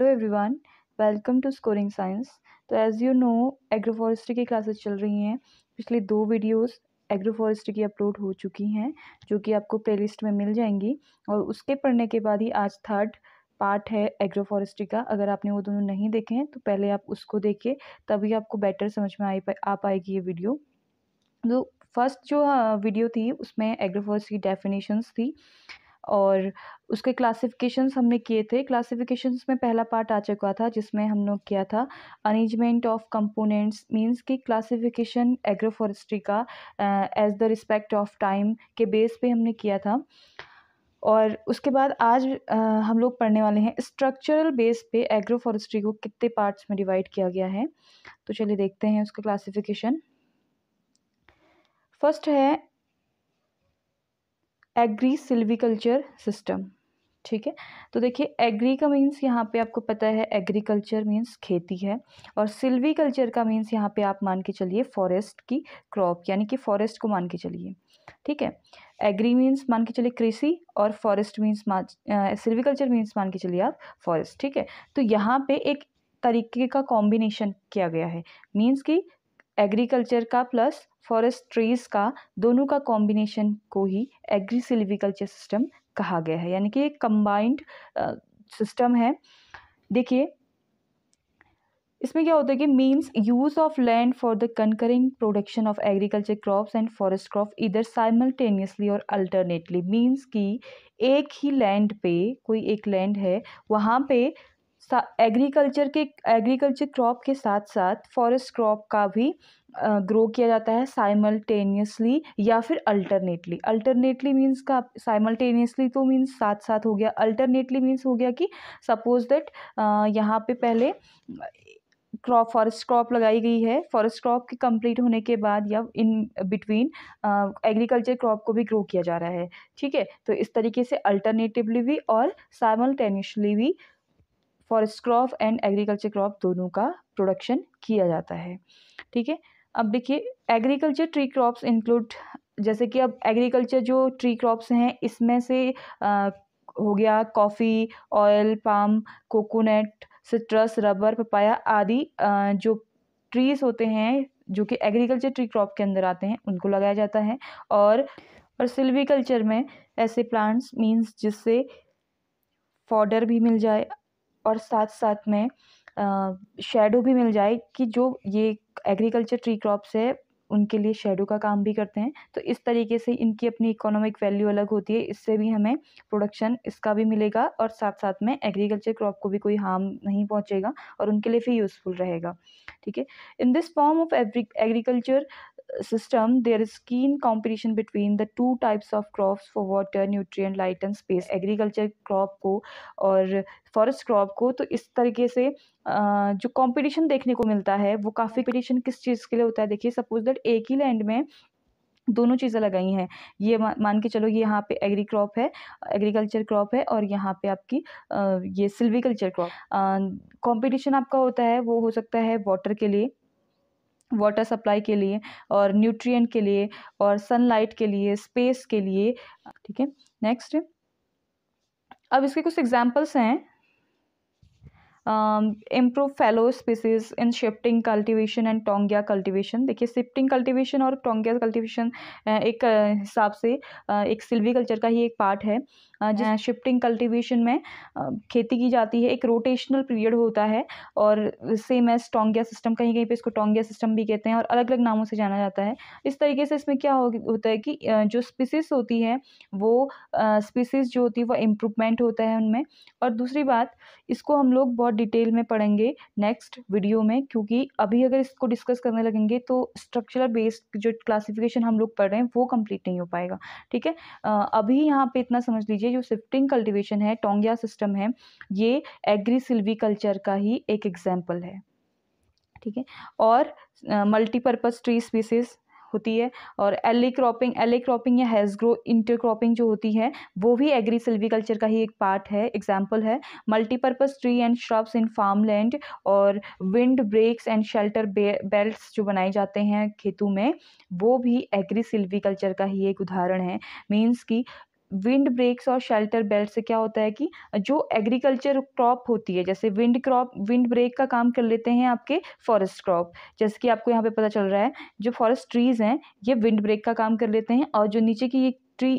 Hello everyone welcome to scoring science तो as you know agroforestry की classes चल रही हैं पिछले दो वीडियोस एग्रोफॉरेस्ट्री की अपलोड हो चुकी हैं जो कि आपको प्लेलिस्ट में मिल जाएंगी और उसके पढ़ने के बाद ही आज थर्ड पार्ट है एग्रोफॉरेस्ट्री का अगर आपने वो दोनों नहीं देखे हैं तो पहले आप उसको देखिए तभी आपको बेटर समझ में आई आ पाएगी ये वीडियो तो फर्स्ट जो वीडियो हाँ, थी उसमें एग्रोफॉरेस्ट्री की डेफिनेशंस थी और उसके क्लासिफिकेशंस हमने किए थे क्लासिफिकेशंस में पहला पार्ट आ चुका था जिसमें हम लोग किया था अरेंजमेंट ऑफ कंपोनेंट्स मींस कि क्लासिफिकेशन एग्रोफॉरेस्ट्री का as the respect of time के बेस पे हमने किया था और उसके बाद आज आ, हम लोग पढ़ने वाले हैं स्ट्रक्चरल बेस पे एग्रो फॉरेस्ट्री को कितने पार्ट्स में डिवाइड किया गया है तो चलिए देखते हैं उसका क्लासिफिकेशन फर्स्ट है एग्री सिल्विकल्चर सिस्टम ठीक है तो देखिए एग्री का मीन्स यहाँ पे आपको पता है एग्रीकल्चर मीन्स खेती है और सिल्वीकल्चर का मीन्स यहाँ पे आप मान के चलिए फॉरेस्ट की क्रॉप यानी कि फॉरेस्ट को मान के चलिए ठीक है एग्री मीन्स मान के चलिए कृषि और फॉरेस्ट मीन्स मान सिल्वीकल्चर मीन्स मान के चलिए आप फॉरेस्ट ठीक है तो यहाँ पे एक तरीके का कॉम्बिनेशन किया गया है मीन्स की एग्रीकल्चर का प्लस फॉरेस्ट ट्रीज का दोनों का कॉम्बिनेशन को ही एग्री सिल्वीकल्चर सिस्टम कहा गया है यानी कि एक कम्बाइंड सिस्टम है देखिए इसमें क्या होता है कि means use of land for the concurring production of agriculture crops and forest crop इधर साइमल्टेनियसली और अल्टरनेटली मीन्स कि एक ही लैंड पे कोई एक लैंड है वहाँ पे एग्रीकल्चर के एग्रीकल्चर क्रॉप के साथ साथ फॉरेस्ट क्रॉप का भी ग्रो किया जाता है साइमल्टेनियसली या फिर अल्टरनेटली अल्टरनेटली मीन्स का साइमल्टेनियसली तो मीन्स साथ साथ हो गया अल्टरनेटली मीन्स हो गया कि सपोज दैट यहाँ पे पहले क्रॉप फॉरेस्ट क्रॉप लगाई गई है फॉरेस्ट क्रॉप के कंप्लीट होने के बाद या इन बिटवीन एग्रीकल्चर क्रॉप को भी ग्रो किया जा रहा है ठीक है तो इस तरीके से अल्टरनेटिवली भी और साइमल्टेनियसली भी forest crop and agriculture crop दोनों का प्रोडक्शन किया जाता है ठीक है अब देखिए एग्रीकल्चर ट्री क्रॉप्स इंक्लूड जैसे कि अब एग्रीकल्चर जो ट्री क्रॉप्स हैं इसमें से आ, हो गया coffee oil palm coconut citrus rubber papaya आदि जो ट्रीज होते हैं जो कि एग्रीकल्चर ट्री क्रॉप के अंदर आते हैं उनको लगाया जाता है और और सिल्वीकल्चर में ऐसे प्लांट्स मीन्स जिससे फॉडर भी मिल जाए और साथ साथ में शेडो भी मिल जाए कि जो ये एग्रीकल्चर ट्री क्रॉप्स है उनके लिए शेडो का काम भी करते हैं तो इस तरीके से इनकी अपनी इकोनॉमिक वैल्यू अलग होती है इससे भी हमें प्रोडक्शन इसका भी मिलेगा और साथ साथ में एग्रीकल्चर क्रॉप को भी कोई हार्म नहीं पहुंचेगा और उनके लिए फिर यूज़फुल रहेगा ठीक है in this form of agriculture system there is keen competition between the two types of crops for water nutrient light and space agriculture crop को और forest crop को तो इस तरीके से जो competition देखने को मिलता है वो काफ़ी competition किस चीज़ के लिए होता है देखिए suppose that एक ही land में दोनों चीज़ें लगाई हैं ये मान के चलो ये यहाँ पे एग्री क्रॉप है एग्रीकल्चर क्रॉप है और यहाँ पे आपकी ये सिल्वीकल्चर क्रॉप कंपटीशन आपका होता है वो हो सकता है वाटर के लिए वाटर सप्लाई के लिए और न्यूट्रिएंट के लिए और सनलाइट के लिए स्पेस के लिए ठीक है नेक्स्ट अब इसके कुछ एग्जाम्पल्स हैं improve fallow species in shifting cultivation and taungya cultivation देखिए शिफ्टिंग कल्टिवेशन और टोंगिया कल्टिवेशन एक हिसाब से एक सिल्वी कल्चर का ही एक पार्ट है जिस शिफ्टिंग हाँ। कल्टिवेशन में खेती की जाती है एक रोटेशनल पीरियड होता है और सेम एज टोंगिया सिस्टम कहीं कहीं पे इसको टोंगिया सिस्टम भी कहते हैं और अलग अलग नामों से जाना जाता है इस तरीके से इसमें क्या हो, होता है कि जो स्पीसीज होती है वो स्पीसीज जो होती है वो इम्प्रूवमेंट होता है उनमें और दूसरी बात इसको हम लोग बहुत डिटेल में पढ़ेंगे नेक्स्ट वीडियो में क्योंकि अभी अगर इसको डिस्कस करने लगेंगे तो स्ट्रक्चरल बेस्ड जो क्लासिफिकेशन हम लोग पढ़ रहे हैं वो कंप्लीट नहीं हो पाएगा ठीक है अभी यहाँ पे इतना समझ लीजिए जो शिफ्टिंग कल्टिवेशन है टोंगिया सिस्टम है ये एग्री सिल्वी कल्चर का ही एक एग्जाम्पल है ठीक है और मल्टीपर्पज़ ट्री स्पीसीज़ होती है और एली क्रॉपिंग एली क्रॉपिंग या हेज ग्रो इंटर क्रॉपिंग जो होती है वो भी एग्री सिल्वीकल्चर का ही एक पार्ट है एग्जाम्पल है multipurpose tree and shrubs in farm land और windbreaks and shelter belt जो बनाए जाते हैं खेतों में वो भी एग्री सिल्वीकल्चर का ही एक उदाहरण है मीन्स की विंड ब्रेक्स और शेल्टर बेल्ट से क्या होता है कि जो एग्रीकल्चर क्रॉप होती है जैसे विंड क्रॉप विंड ब्रेक का काम कर लेते हैं आपके फॉरेस्ट क्रॉप जैसे कि आपको यहाँ पे पता चल रहा है जो फॉरेस्ट ट्रीज़ हैं ये विंड ब्रेक का काम कर लेते हैं और जो नीचे की ये ट्री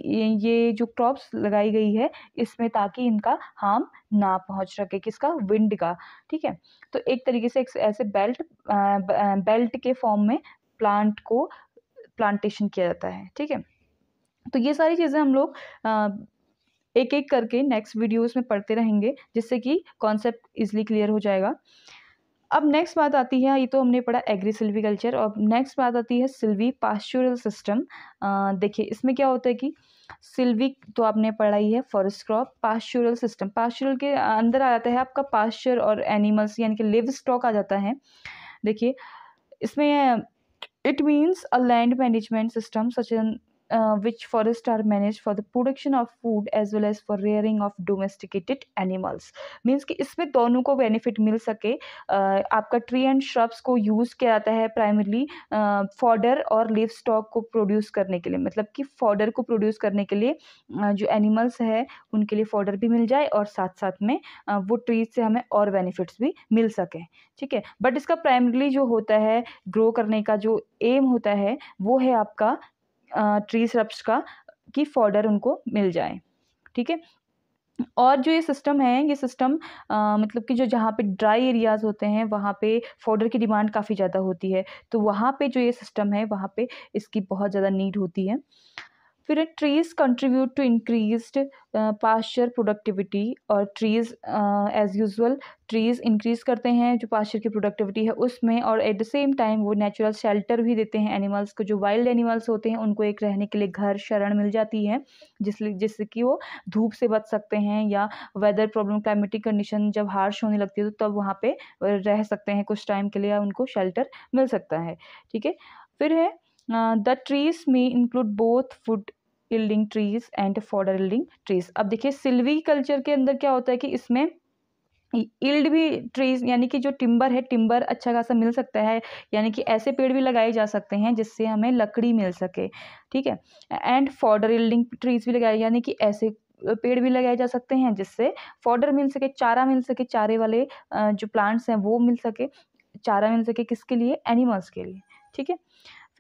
ये जो क्रॉप्स लगाई गई है इसमें ताकि इनका हार्म ना पहुंच सके किसका विंड का ठीक है तो एक तरीके से एक ऐसे बेल्ट बेल्ट के फॉर्म में प्लांट को प्लांटेशन किया जाता है ठीक है तो ये सारी चीज़ें हम लोग एक एक करके नेक्स्ट वीडियोस में पढ़ते रहेंगे जिससे कि कॉन्सेप्ट इजिली क्लियर हो जाएगा अब नेक्स्ट बात आती है ये तो हमने पढ़ा एग्री सिल्वीकल्चर और नेक्स्ट बात आती है सिल्वी पास्चुरल सिस्टम देखिए इसमें क्या होता है कि सिल्वी तो आपने पढ़ा ही है forest crop pastoral system pastoral के अंदर आ जाता है आपका पास्चर और एनिमल्स यानी कि लिव स्टॉक आ जाता है देखिए इसमें it means a land management system such an uh, which forests are managed for the production of food as well as for rearing of domesticated animals means ki isme dono ko benefit mil sake uh, aapka tree and shrubs ko use kiya jata hai primarily uh, fodder aur live stock को produce karne ke liye matlab ki fodder ko produce karne ke liye uh, jo animals hai unke liye fodder bhi mil jaye aur sath sath mein uh, wo trees se hame aur benefits bhi mil sake theek hai but iska primarily jo hota hai grow karne ka jo aim hota hai wo hai aapka tree shrubs का की fodder उनको मिल जाए ठीक है और जो ये system है ये सिस्टम आ, मतलब कि जो जहाँ पे ड्राई एरियाज़ होते हैं वहाँ पे फोडर की डिमांड काफ़ी ज़्यादा होती है तो वहाँ पे जो ये सिस्टम है वहाँ पे इसकी बहुत ज़्यादा नीड होती है फिर trees contribute to increase pasture productivity और trees as usual trees increase करते हैं जो पास्चर की प्रोडक्टिविटी है उसमें और एट द सेम टाइम वो नेचुरल शेल्टर भी देते हैं एनिमल्स को जो वाइल्ड एनिमल्स होते हैं उनको एक रहने के लिए घर शरण मिल जाती है जिसलिए जिससे कि वो धूप से बच सकते हैं या वेदर प्रॉब्लम क्लाइमेटिक कंडीशन जब हार्श होने लगती है तो तब वहाँ पे रह सकते हैं कुछ टाइम के लिए उनको शेल्टर मिल सकता है ठीक है फिर है द ट्रीज में include both food yielding trees and fodder yielding trees अब देखिए सिल्वी कल्चर के अंदर क्या होता है कि इसमें इल्ड भी ट्रीज यानी कि जो टिम्बर है टिम्बर अच्छा खासा मिल सकता है यानी कि ऐसे पेड़ भी लगाए जा सकते हैं जिससे हमें लकड़ी मिल सके ठीक है एंड फॉडर इल्डिंग ट्रीज भी लगाए यानी कि ऐसे पेड़ भी लगाए जा सकते हैं जिससे फॉडर मिल सके चारा मिल सके चारे वाले जो प्लांट्स हैं वो मिल सके चारा मिल सके किसके लिए एनिमल्स के लिए ठीक है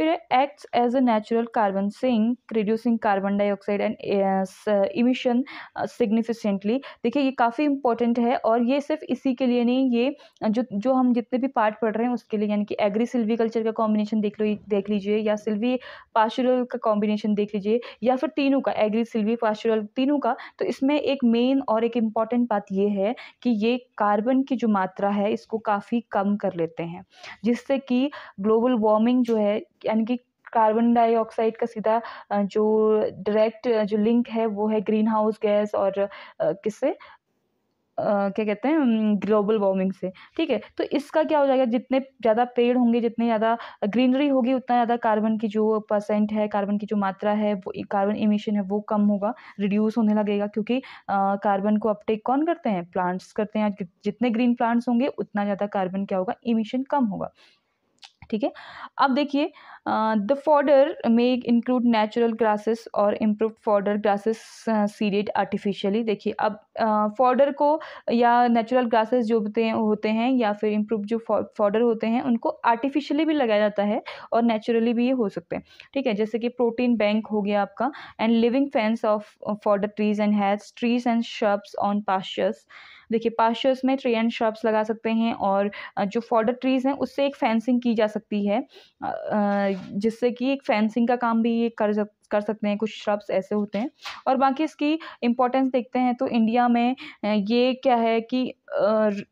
फिर acts as a natural carbon sink reducing carbon dioxide and emission significantly देखिए ये काफ़ी इंपॉर्टेंट है और ये सिर्फ इसी के लिए नहीं ये जो जो हम जितने भी पार्ट पढ़ रहे हैं उसके लिए यानी कि एग्री सिल्वी कल्चर का कॉम्बिनेशन देख लो देख लीजिए या सिल्वी पाशुरल का कॉम्बिनेशन देख लीजिए या फिर तीनों का एग्री सिल्वी पाशुरल तीनों का तो इसमें एक मेन और एक इम्पॉर्टेंट बात ये है कि ये कार्बन की जो मात्रा है इसको काफ़ी कम कर लेते हैं जिससे कि ग्लोबल वार्मिंग जो है यानी कि कार्बन डाइऑक्साइड का सीधा जो डायरेक्ट जो लिंक है वो है ग्रीन हाउस गैस और किससे क्या कहते हैं ग्लोबल वार्मिंग से ठीक है तो इसका क्या हो जाएगा जितने ज़्यादा पेड़ होंगे जितने ज़्यादा ग्रीनरी होगी उतना ज़्यादा कार्बन की जो परसेंट है कार्बन की जो मात्रा है वो कार्बन इमिशन है वो कम होगा रिड्यूस होने लगेगा क्योंकि कार्बन को अपटेक कौन करते हैं प्लांट्स करते हैं जितने ग्रीन प्लांट्स होंगे उतना ज़्यादा कार्बन क्या होगा इमिशन कम होगा ठीक है अब देखिए the fodder may include natural grasses और improve fodder grasses seeded artificially देखिए अब फॉर्डर को या नेचुरल ग्रासेस जो होते हैं होते हैं या फिर इम्प्रूव जो फॉर्डर होते हैं उनको आर्टिफिशियली भी लगाया जाता है और नेचुरली भी ये हो सकते हैं ठीक है जैसे कि प्रोटीन बैंक हो गया आपका and living fences of fodder trees and hedge trees and shrubs on pastures देखिए पास्चर्स में ट्री एंड शर्ब्स लगा सकते हैं और जो फॉर्डर ट्रीज़ हैं उससे एक फेंसिंग की जा सकती है जिससे कि एक फेंसिंग का काम भी ये कर कर सकते हैं कुछ श्रब्स ऐसे होते हैं और बाकी इसकी इम्पोर्टेंस देखते हैं तो इंडिया में ये क्या है कि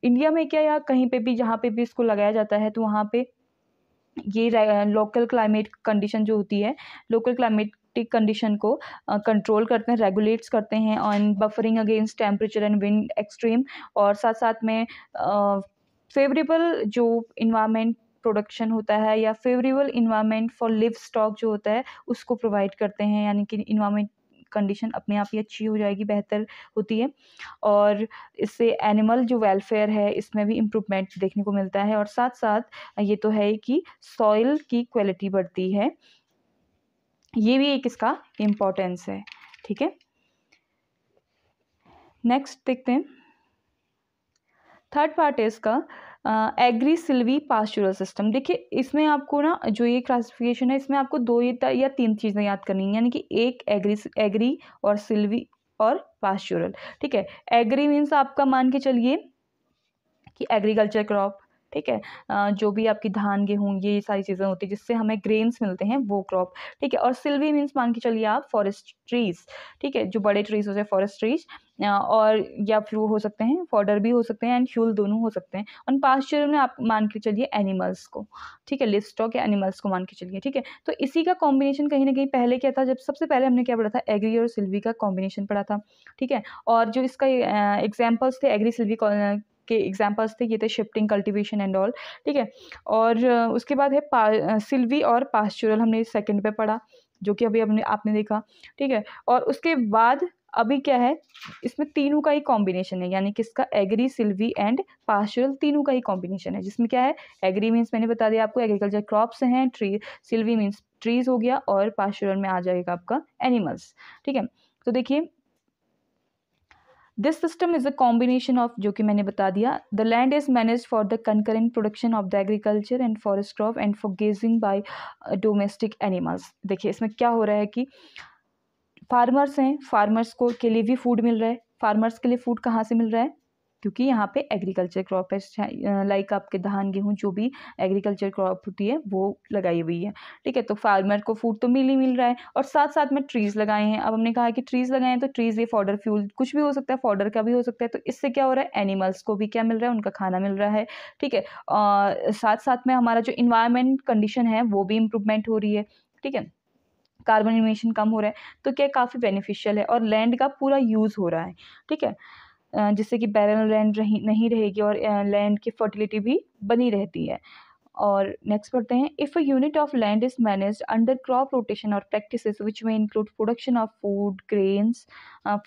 इंडिया में क्या या कहीं पे भी जहाँ पे भी इसको लगाया जाता है तो वहाँ पे ये लोकल क्लाइमेट कंडीशन जो होती है लोकल क्लाइमेट कंडीशन को कंट्रोल uh, करते हैं रेगुलेट्स करते हैं on buffering against temperature and wind extreme और साथ साथ में फेवरेबल uh, जो इन्वामेंट प्रोडक्शन होता है या favourable environment for livestock जो होता है उसको प्रोवाइड करते हैं यानी कि इन्वायरमेंट कंडीशन अपने आप ही अच्छी हो जाएगी बेहतर होती है और इससे एनिमल जो वेलफेयर है इसमें भी इम्प्रूवमेंट देखने को मिलता है और साथ साथ ये तो है कि सॉइल की क्वालिटी बढ़ती है ये भी एक इसका इम्पोर्टेंस है ठीक है नेक्स्ट देखते हैं थर्ड पार्ट है इसका एग्री सिल्वी पास्चुरल सिस्टम देखिए इसमें आपको ना जो ये क्लासिफिकेशन है इसमें आपको दो या तीन चीज़ें याद करनी है यानी कि एक एग्री एग्री और सिल्वी और पास्चुरल ठीक है एग्री मीन्स आपका मान के चलिए कि एग्रीकल्चर क्रॉप ठीक है जो भी आपकी धान गेहूँ ये सारी चीज़ें होती है जिससे हमें ग्रेन्स मिलते हैं वो क्रॉप ठीक है और सिल्वी मीन्स मान के चलिए आप फॉरेस्ट ट्रीज़ ठीक है जो बड़े ट्रीज़ होते हैं फॉरेस्ट ट्रीज और या फिर वो हो सकते हैं फॉर्डर भी हो सकते हैं एंड फ्यूल दोनों हो सकते हैं और पास्चर में आप मान के चलिए एनिमल्स को ठीक है लिस्टॉक या एनिमल्स को मान के चलिए ठीक है तो इसी का कॉम्बिनेशन कहीं ना कहीं पहले क्या था जब सबसे पहले हमने क्या पढ़ा था एग्री और सिल्वी का कॉम्बिनेशन पढ़ा था ठीक है और जो इसका एग्जाम्पल्स थे एग्री सिल्वी के एग्जाम्पल्स थे ये थे शिफ्टिंग कल्टिवेशन एंड ऑल ठीक है और उसके बाद है पा सिल्वी और पास्चुरल हमने सेकेंड पे पढ़ा जो कि अभी हमने आपने देखा ठीक है और उसके बाद अभी क्या है इसमें तीनों का ही कॉम्बिनेशन है यानी कि इसका एग्री सिल्वी एंड पास्चुरल तीनों का ही कॉम्बिनेशन है जिसमें क्या है एग्री मीन्स मैंने बता दिया आपको एग्रीकल्चर क्रॉप्स हैं ट्री सिल्वी मीन्स ट्रीज हो गया और पास्चुरल में आ जाएगा आपका एनिमल्स ठीक है तो देखिए this system is a combination of जो कि मैंने बता दिया the land is manage for the concurrent production of the agriculture and forest crop and for grazing by domestic animals देखिए इसमें क्या हो रहा है कि फार्मर्स हैं फार्मर्स को के लिए भी फूड मिल रहा है फार्मर्स के लिए फूड कहाँ से मिल रहा है क्योंकि यहाँ पे एग्रीकल्चर क्रॉप है लाइक आपके धान गेहूँ जो भी एग्रीकल्चर क्रॉप होती है वो लगाई हुई है ठीक है तो फार्मर को फूड तो मिल ही मिल रहा है और साथ साथ में ट्रीज़ लगाए हैं अब हमने कहा कि ट्रीज़ लगाए हैं तो ट्रीज़ ये फॉर्डर फ्यूल कुछ भी हो सकता है फॉर्डर का भी हो सकता है तो इससे क्या हो रहा है एनिमल्स को भी क्या मिल रहा है उनका खाना मिल रहा है ठीक है साथ साथ में हमारा जो इन्वायरमेंट कंडीशन है वो भी इम्प्रूवमेंट हो रही है ठीक है कार्बन इमिशन कम हो रहा है तो क्या काफ़ी बेनिफिशियल है और लैंड का पूरा यूज़ हो रहा है ठीक है जिससे कि बैरल लैंड रही नहीं रहेगी और लैंड की फर्टिलिटी भी बनी रहती है और नेक्स्ट पढ़ते हैं if a unit of land is manage under crop rotation और प्रैक्टिस विच में include production of food grains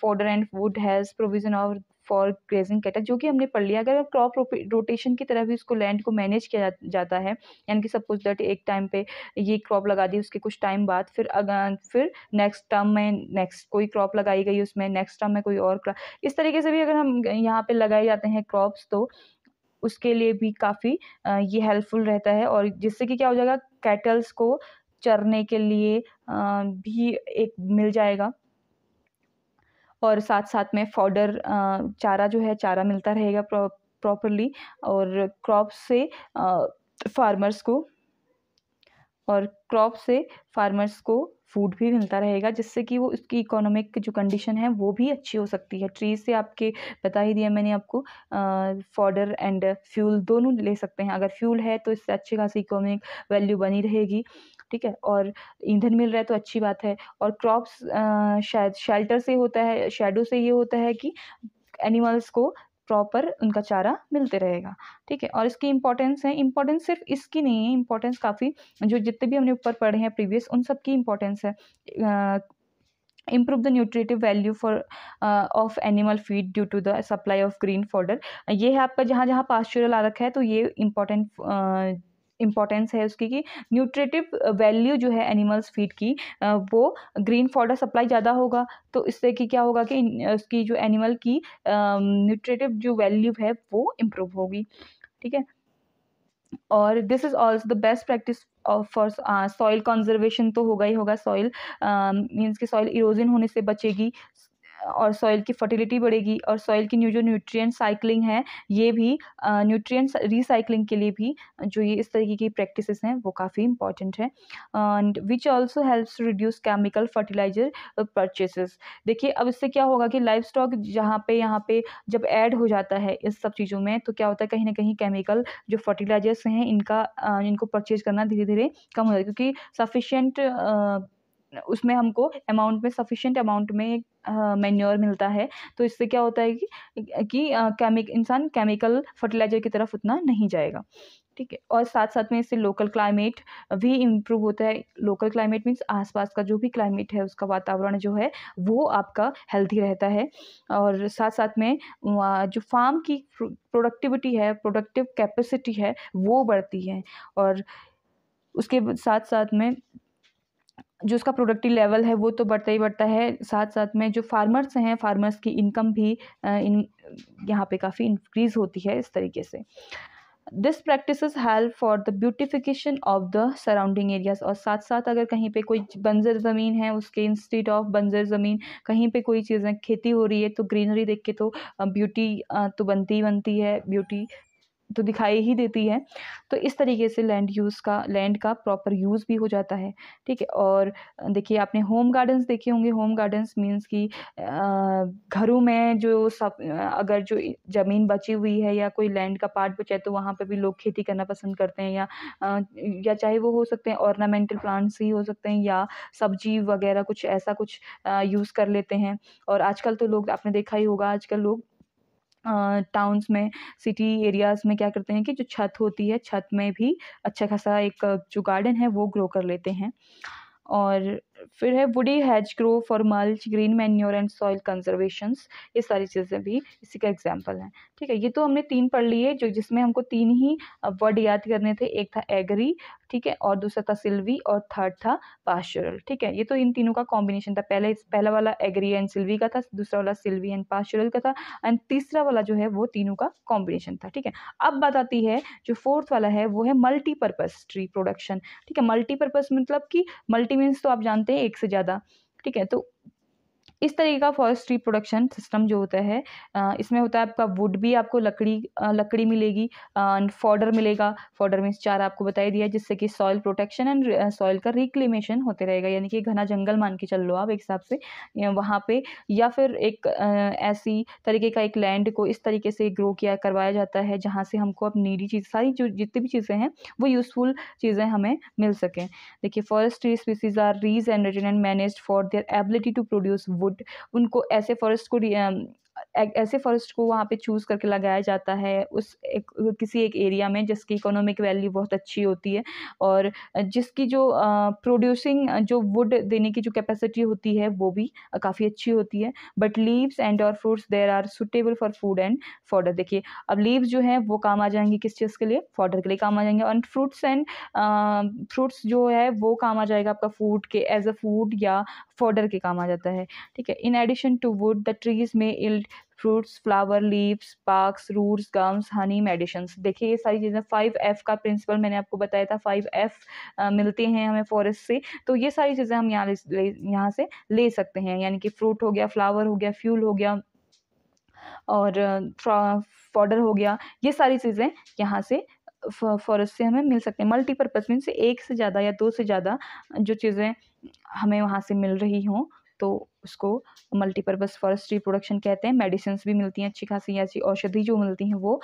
fodder and wood has provision of for grazing cattle जो कि हमने पढ़ लिया अगर क्रॉप रोटेशन की तरह भी उसको लैंड को मैनेज किया जाता है यानी कि सपोज दैट एक टाइम पे ये क्रॉप लगा दी उसके कुछ टाइम बाद फिर अगर फिर नेक्स्ट टर्म में नेक्स्ट कोई क्रॉप लगाई गई उसमें नेक्स्ट टर्म में कोई और क्रॉप इस तरीके से भी अगर हम यहाँ पर लगाए जाते हैं क्रॉप्स तो उसके लिए भी काफ़ी ये हेल्पफुल रहता है और जिससे कि क्या हो जाएगा कैटल्स को चरने के लिए भी एक मिल जाएगा और साथ साथ में फॉडर चारा जो है चारा मिलता रहेगा प्रॉपरली और क्रॉप से फार्मर्स को और क्रॉप से फार्मर्स को फूड भी मिलता रहेगा जिससे कि वो उसकी इकोनॉमिक जो कंडीशन है वो भी अच्छी हो सकती है ट्रीज से आपके बता ही दिया मैंने आपको फॉर्डर एंड फ्यूल दोनों ले सकते हैं अगर फ्यूल है तो इससे अच्छी खासी इकोनॉमिक वैल्यू बनी रहेगी ठीक है और ईंधन मिल रहा है तो अच्छी बात है और क्रॉप्स शायद शेल्टर से होता है शेडो से ये होता है कि एनिमल्स को प्रॉपर उनका चारा मिलते रहेगा ठीक है और इसकी इंपॉर्टेंस है इंपॉर्टेंस सिर्फ इसकी नहीं है इम्पोर्टेंस काफ़ी जो जितने भी हमने ऊपर पढ़े हैं प्रीवियस उन सब की इंपॉर्टेंस है improve the nutritive value for of animal feed due to the supply of green green ये है आपका जहाँ जहाँ पास्चुरल आ रखा है तो ये इम्पोर्टेंट इम्पोर्टेंस है उसकी कि न्यूट्रेटिव वैल्यू uh, जो है एनिमल्स फीड की uh, वो ग्रीन फॉडर सप्लाई ज़्यादा होगा तो इससे कि क्या होगा कि uh, उसकी जो एनिमल की न्यूट्रेटिव um, जो वैल्यू है वो इम्प्रूव होगी ठीक है और this is also the best practice for soil conservation तो होगा ही होगा सॉइल मीन्स um, कि सॉइल इरोजन होने से बचेगी और सॉइल की फर्टिलिटी बढ़ेगी और सॉइल की जो न्यूट्रिएंट साइकिलिंग है ये भी न्यूट्रिएंट रिसाइकिलिंग के लिए भी जो ये इस तरीके की प्रैक्टिसेस हैं वो काफ़ी इंपॉर्टेंट है and which also helps to reduce chemical fertiliser purchases देखिए अब इससे क्या होगा कि लाइफ स्टॉक जहाँ पे यहाँ पे जब ऐड हो जाता है इस सब चीज़ों में तो क्या होता है कहीं ना कहीं केमिकल जो फर्टिलाइजर्स हैं इनका इनको परचेज करना धीरे धीरे कम हो जाता है क्योंकि सफिशेंट उसमें हमको अमाउंट में सफिशेंट अमाउंट में मैन्योर मिलता है तो इससे क्या होता है कि कि केमिक इंसान केमिकल फर्टिलाइजर की तरफ उतना नहीं जाएगा ठीक है और साथ साथ में इससे लोकल क्लाइमेट भी इम्प्रूव होता है लोकल क्लाइमेट मीन्स आसपास का जो भी क्लाइमेट है उसका वातावरण जो है वो आपका हेल्थी रहता है और साथ साथ में जो फार्म की प्रोडक्टिविटी है प्रोडक्टिव कैपेसिटी है वो बढ़ती है और उसके साथ साथ में जो उसका प्रोडक्टिव लेवल है वो तो बढ़ता ही बढ़ता है साथ साथ में जो फार्मर्स हैं फार्मर्स की इनकम भी इन यहाँ पे काफ़ी इंक्रीज़ होती है इस तरीके से this practice help for the beautification of the surrounding areas और साथ साथ अगर कहीं पे कोई बंजर ज़मीन है उसके इंस्टीट ऑफ बंजर ज़मीन कहीं पे कोई चीज़ें खेती हो रही है तो ग्रीनरी देख के तो ब्यूटी तो बनती ही बनती है ब्यूटी तो दिखाई ही देती है तो इस तरीके से लैंड यूज़ का लैंड का प्रॉपर यूज़ भी हो जाता है ठीक है और देखिए आपने होम गार्डन्स देखे होंगे होम गार्डन्स मीन्स कि घरों में जो सब अगर जो ज़मीन बची हुई है या कोई लैंड का पार्ट बचा है तो वहाँ पर भी लोग खेती करना पसंद करते हैं या या चाहे वो हो सकते हैं ऑर्नामेंटल प्लांट्स ही हो सकते हैं या सब्जी वगैरह कुछ ऐसा कुछ यूज़ कर लेते हैं और आजकल तो लोग आपने देखा ही होगा आजकल लोग टाउन्स में सिटी एरियाज़ में क्या करते हैं कि जो छत होती है छत में भी अच्छा खासा एक जो गार्डन है वो ग्रो कर लेते हैं और फिर है वुडी हैज ग्रो for mulch green manure and soil conservation ये सारी चीज़ें भी इसी का एग्जाम्पल है ठीक है ये तो हमने तीन पढ़ लिए जो जिसमें हमको तीन ही वर्ड याद करने थे एक था एगरी ठीक है और दूसरा था सिल्वी और थर्ड था पाश्चुरल ठीक है ये तो इन तीनों का कॉम्बिनेशन था पहले पहला वाला एगरी एंड सिल्वी का था दूसरा वाला सिल्वी एंड पाश्चुरल का था एंड तीसरा वाला जो है वो तीनों का कॉम्बिनेशन था ठीक है अब बात आती है जो फोर्थ वाला है वो है मल्टीपर्पज़ ट्री प्रोडक्शन ठीक है मल्टीपर्पज़ मतलब कि मल्टी मीन्स तो आप जानते हैं एक से ज़्यादा ठीक है तो इस तरीके का फॉरेस्ट्री प्रोडक्शन सिस्टम जो होता है इसमें होता है आपका वुड भी आपको लकड़ी लकड़ी मिलेगी फॉर्डर मिलेगा फॉर्डर मीन्स चार आपको बताई दिया जिससे कि सॉइल प्रोटेक्शन एंड सॉइल का रिक्लेमेशन होते रहेगा यानी कि घना जंगल मान के चल लो आप एक हिसाब से वहाँ पे या फिर एक ऐसी तरीके का एक लैंड को इस तरीके से ग्रो किया करवाया जाता है जहाँ से हमको अब नीडी चीज़ सारी जो जितनी भी चीज़ें हैं वो यूज़फुल चीज़ें हमें मिल सकें देखिए forest tree species are raised and and manage for their ability to produce wood उनको ऐसे फॉरेस्ट को ऐसे फॉरेस्ट को वहाँ पे चूज़ करके लगाया जाता है उस एक किसी एक एरिया में जिसकी इकोनॉमिक वैल्यू बहुत अच्छी होती है और जिसकी जो प्रोड्यूसिंग जो वुड देने की जो कैपेसिटी होती है वो भी काफ़ी अच्छी होती है बट लीव्स एंड और fruits there are suitable for food and fodder देखिए अब लीव्स जो हैं वो काम आ जाएंगे किस चीज़ के लिए फॉडर के लिए काम आ जाएंगे और फ्रूट्स एंड फ्रूट्स जो है वो काम आ जाएगा आपका फूड के एज अ फूड या फॉडर के काम आ जाता है ठीक है in addition to wood the trees में yield seed fruits flower leaves barks roots gums honey medicine देखिए ये सारी चीज़ें फाइव एफ़ का प्रिंसिपल मैंने आपको बताया था फाइव एफ़ मिलते हैं हमें फॉरेस्ट से तो ये सारी चीज़ें हम यहाँ ले यहाँ से ले सकते हैं यानी कि फ्रूट हो गया फ्लावर हो गया फ्यूल हो गया और पाउडर हो गया ये सारी चीज़ें यहाँ से फॉरेस्ट से हमें मिल सकते हैं मल्टीपर्पज़ से एक से ज़्यादा या दो से ज़्यादा जो चीज़ें हमें वहाँ से मिल रही हों तो उसको मल्टीपर्पज़ फॉरेस्ट रिप्रोडक्शन कहते हैं मेडिसिन भी मिलती हैं अच्छी खासी ऐसी औषधि जो मिलती हैं वो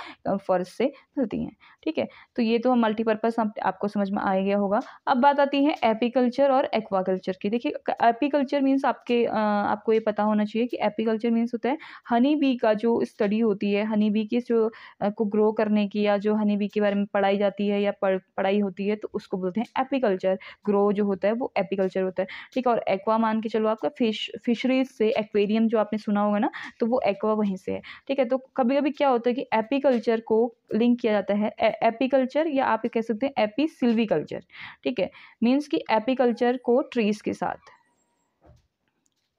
फॉरेस्ट से मिलती हैं ठीक है तो ये तो मल्टीपर्पज़ आप, आपको समझ में आ गया होगा अब बात आती है एपीकल्चर और एक्वाकल्चर की देखिए एपीकल्चर मीन्स आपके आ, आपको ये पता होना चाहिए कि एपीकल्चर मीन्स होता है हनी बी का जो स्टडी होती है हनी बी की जो को ग्रो करने की या जो हनी बी के बारे में पढ़ाई जाती है या पढ़ाई होती है तो उसको बोलते हैं एपीकल्चर ग्रो जो होता है वो एपीकल्चर होता है ठीक है और एक्वा मान के चलो आपका फिश फिशरीज से एक्वेरियम जो आपने सुना होगा ना तो वो एक्वा वहीं से है ठीक है तो कभी कभी क्या होता है कि एपीकल्चर को लिंक किया जाता है एपीकल्चर या आप कह सकते हैं एपी सिल्वीकल्चर ठीक है मीन्स कि एपीकल्चर को ट्रीज़ के साथ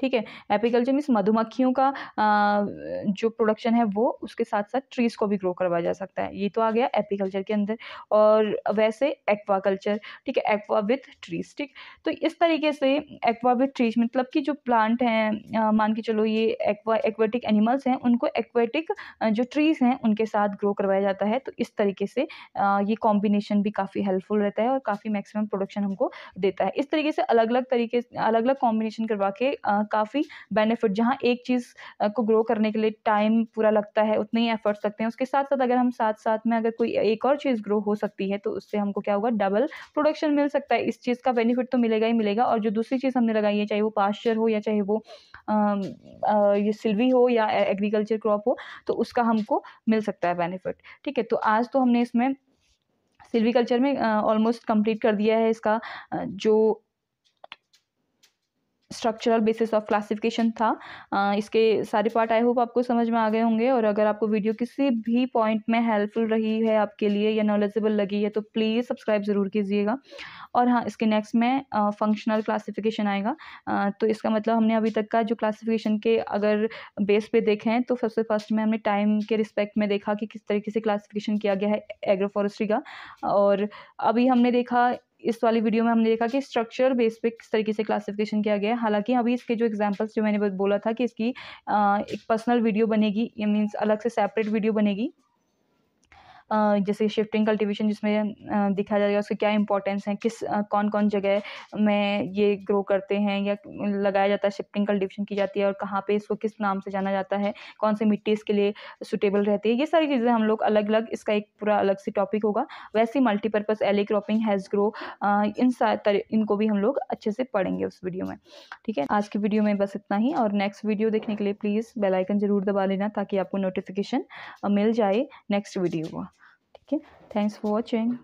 ठीक है एपिकल्चर मीन्स मधुमक्खियों का आ, जो प्रोडक्शन है वो उसके साथ साथ ट्रीज़ को भी ग्रो करवाया जा सकता है ये तो आ गया एपिकल्चर के अंदर और वैसे एक्वा कल्चर ठीक है एक्वा विथ ट्रीज ठीक तो इस तरीके से एक्वा विथ ट्रीज मतलब कि जो प्लांट हैं मान के चलो ये एक्वा एक्वेटिक एनिमल्स हैं उनको एक्वेटिक जो ट्रीज़ हैं उनके साथ ग्रो करवाया जाता है तो इस तरीके से आ, ये कॉम्बिनेशन भी काफ़ी हेल्पफुल रहता है और काफ़ी मैक्सिमम प्रोडक्शन हमको देता है इस तरीके से अलग अलग तरीके अलग अलग कॉम्बिनेशन करवा के काफ़ी बेनिफिट जहाँ एक चीज़ को ग्रो करने के लिए टाइम पूरा लगता है उतने ही एफर्ट्स लगते हैं उसके साथ साथ अगर हम साथ साथ में अगर कोई एक और चीज़ ग्रो हो सकती है तो उससे हमको क्या होगा डबल प्रोडक्शन मिल सकता है इस चीज़ का बेनिफिट तो मिलेगा ही मिलेगा और जो दूसरी चीज़ हमने लगाई है चाहे वो पास्चर हो या चाहे वो ये सिल्वी हो या एग्रीकल्चर क्रॉप हो तो उसका हमको मिल सकता है बेनिफिट ठीक है तो आज तो हमने इसमें सिल्वीकल्चर में ऑलमोस्ट कंप्लीट कर दिया है इसका जो स्ट्रक्चरल बेसिस ऑफ क्लासिफिकेशन था आ, इसके सारे पार्ट आई होप आपको समझ में आ गए होंगे और अगर आपको वीडियो किसी भी पॉइंट में हेल्पफुल रही है आपके लिए या नॉलेजेबल लगी है तो प्लीज़ सब्सक्राइब ज़रूर कीजिएगा और हाँ इसके नेक्स्ट में फंक्शनल क्लासिफिकेशन आएगा आ, तो इसका मतलब हमने अभी तक का जो क्लासिफिकेशन के अगर बेस पे देखें तो सबसे फर्स्ट में हमने टाइम के रिस्पेक्ट में देखा कि किस तरीके से क्लासिफिकेशन किया गया है एग्रोफॉरेस्ट्री का और अभी हमने देखा इस वाली वीडियो में हमने देखा कि स्ट्रक्चर बेस पे किस तरीके से क्लासिफिकेशन किया गया है हालांकि अभी इसके जो एग्जांपल्स जो मैंने बोला था कि इसकी आ, एक पर्सनल वीडियो बनेगी मीन्स अलग से सेपरेट वीडियो बनेगी जैसे शिफ्टिंग कल्टीवेशन जिसमें दिखाया जाएगा उसके क्या इंपॉर्टेंस हैं किस कौन कौन जगह में ये ग्रो करते हैं या लगाया जाता है शिफ्टिंग कल्टीवेशन की जाती है और कहाँ पे इसको किस नाम से जाना जाता है कौन सी मिट्टी इसके लिए सुटेबल रहती है ये सारी चीज़ें हम लोग अलग अलग इसका एक पूरा अलग से टॉपिक होगा वैसे ही मल्टीपर्पज़ एले क्रॉपिंग हैज़ ग्रो इन इनको भी हम लोग अच्छे से पढ़ेंगे उस वीडियो में ठीक है आज की वीडियो में बस इतना ही और नेक्स्ट वीडियो देखने के लिए प्लीज़ बेलाइकन ज़रूर दबा लेना ताकि आपको नोटिफिकेशन मिल जाए नेक्स्ट वीडियो का okay thanks for watching